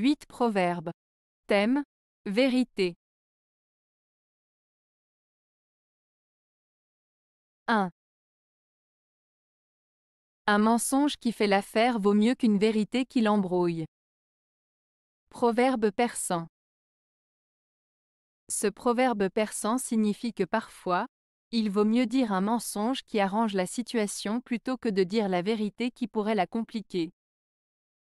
8 Proverbes. Thème Vérité. 1. Un mensonge qui fait l'affaire vaut mieux qu'une vérité qui l'embrouille. Proverbe persan. Ce proverbe persan signifie que parfois, il vaut mieux dire un mensonge qui arrange la situation plutôt que de dire la vérité qui pourrait la compliquer.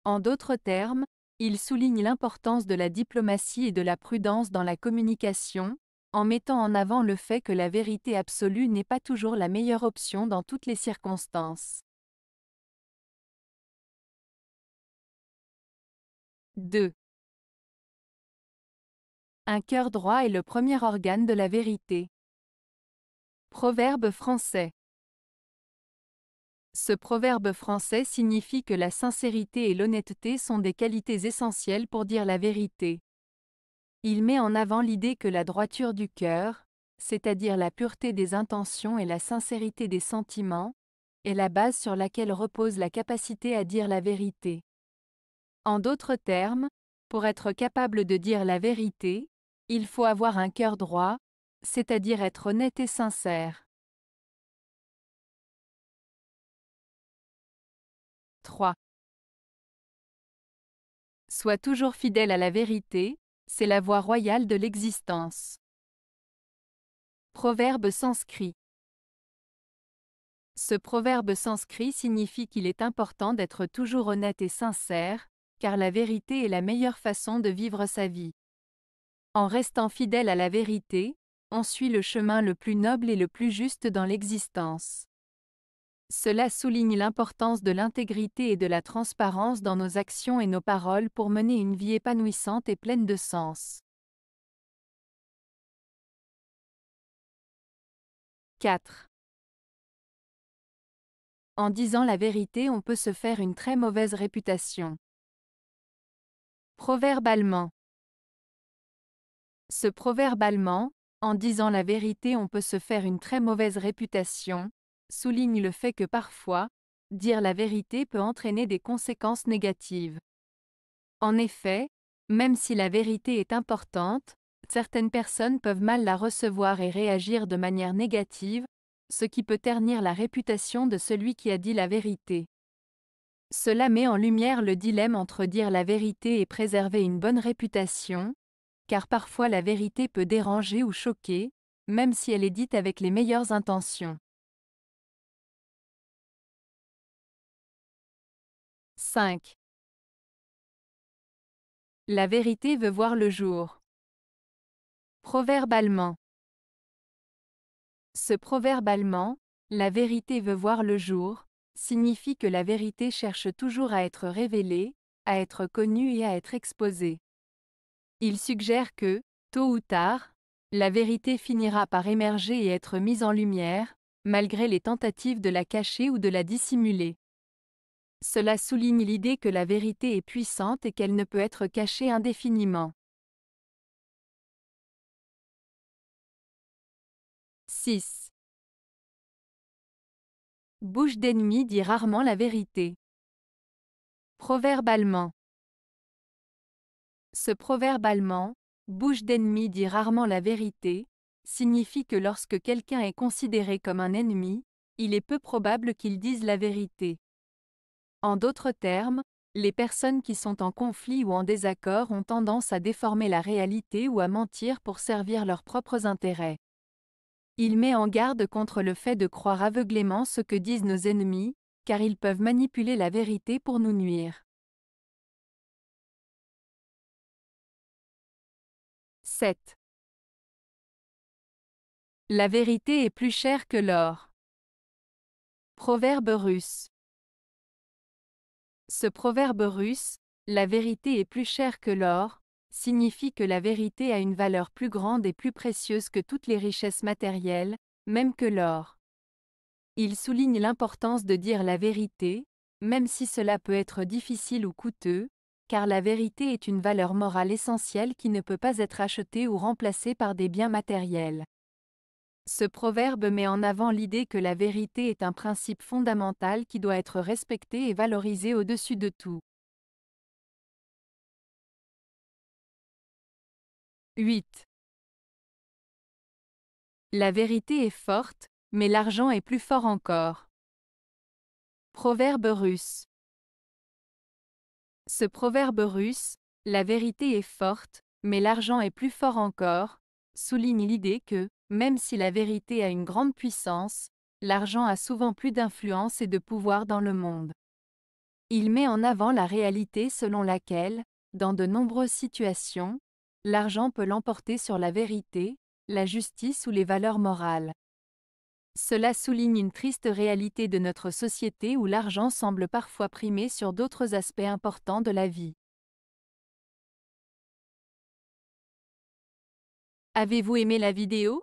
En d'autres termes, il souligne l'importance de la diplomatie et de la prudence dans la communication, en mettant en avant le fait que la vérité absolue n'est pas toujours la meilleure option dans toutes les circonstances. 2. Un cœur droit est le premier organe de la vérité. Proverbe français. Ce proverbe français signifie que la sincérité et l'honnêteté sont des qualités essentielles pour dire la vérité. Il met en avant l'idée que la droiture du cœur, c'est-à-dire la pureté des intentions et la sincérité des sentiments, est la base sur laquelle repose la capacité à dire la vérité. En d'autres termes, pour être capable de dire la vérité, il faut avoir un cœur droit, c'est-à-dire être honnête et sincère. 3. Sois toujours fidèle à la vérité, c'est la voie royale de l'existence. Proverbe sanscrit Ce proverbe sanscrit signifie qu'il est important d'être toujours honnête et sincère, car la vérité est la meilleure façon de vivre sa vie. En restant fidèle à la vérité, on suit le chemin le plus noble et le plus juste dans l'existence. Cela souligne l'importance de l'intégrité et de la transparence dans nos actions et nos paroles pour mener une vie épanouissante et pleine de sens. 4. En disant la vérité, on peut se faire une très mauvaise réputation. Proverbe allemand. Ce proverbe allemand, en disant la vérité, on peut se faire une très mauvaise réputation, souligne le fait que parfois, dire la vérité peut entraîner des conséquences négatives. En effet, même si la vérité est importante, certaines personnes peuvent mal la recevoir et réagir de manière négative, ce qui peut ternir la réputation de celui qui a dit la vérité. Cela met en lumière le dilemme entre dire la vérité et préserver une bonne réputation, car parfois la vérité peut déranger ou choquer, même si elle est dite avec les meilleures intentions. 5. La vérité veut voir le jour. Proverbe allemand. Ce proverbe allemand, la vérité veut voir le jour, signifie que la vérité cherche toujours à être révélée, à être connue et à être exposée. Il suggère que, tôt ou tard, la vérité finira par émerger et être mise en lumière, malgré les tentatives de la cacher ou de la dissimuler. Cela souligne l'idée que la vérité est puissante et qu'elle ne peut être cachée indéfiniment. 6. Bouche d'ennemi dit rarement la vérité. Proverbe allemand. Ce proverbe allemand, bouche d'ennemi dit rarement la vérité, signifie que lorsque quelqu'un est considéré comme un ennemi, il est peu probable qu'il dise la vérité. En d'autres termes, les personnes qui sont en conflit ou en désaccord ont tendance à déformer la réalité ou à mentir pour servir leurs propres intérêts. Il met en garde contre le fait de croire aveuglément ce que disent nos ennemis, car ils peuvent manipuler la vérité pour nous nuire. 7. La vérité est plus chère que l'or. Proverbe russe. Ce proverbe russe, la vérité est plus chère que l'or, signifie que la vérité a une valeur plus grande et plus précieuse que toutes les richesses matérielles, même que l'or. Il souligne l'importance de dire la vérité, même si cela peut être difficile ou coûteux, car la vérité est une valeur morale essentielle qui ne peut pas être achetée ou remplacée par des biens matériels. Ce proverbe met en avant l'idée que la vérité est un principe fondamental qui doit être respecté et valorisé au-dessus de tout. 8. La vérité est forte, mais l'argent est plus fort encore. Proverbe russe. Ce proverbe russe, la vérité est forte, mais l'argent est plus fort encore, souligne l'idée que, même si la vérité a une grande puissance, l'argent a souvent plus d'influence et de pouvoir dans le monde. Il met en avant la réalité selon laquelle, dans de nombreuses situations, l'argent peut l'emporter sur la vérité, la justice ou les valeurs morales. Cela souligne une triste réalité de notre société où l'argent semble parfois primer sur d'autres aspects importants de la vie. Avez-vous aimé la vidéo